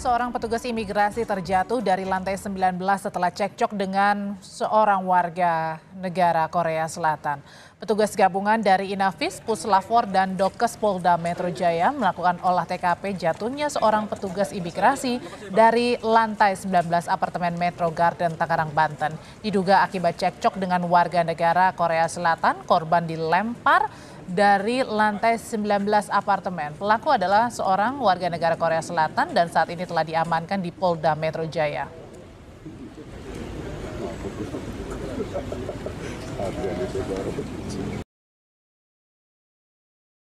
Seorang petugas imigrasi terjatuh dari lantai 19 setelah cekcok dengan seorang warga negara Korea Selatan. Petugas gabungan dari Inafis, Puslavor, dan Dokes Polda Metro Jaya melakukan olah TKP jatuhnya seorang petugas imigrasi dari lantai 19 apartemen Metro Garden Tangerang, Banten. Diduga akibat cekcok dengan warga negara Korea Selatan, korban dilempar dari lantai 19 apartemen. Pelaku adalah seorang warga negara Korea Selatan dan saat ini telah diamankan di Polda Metro Jaya.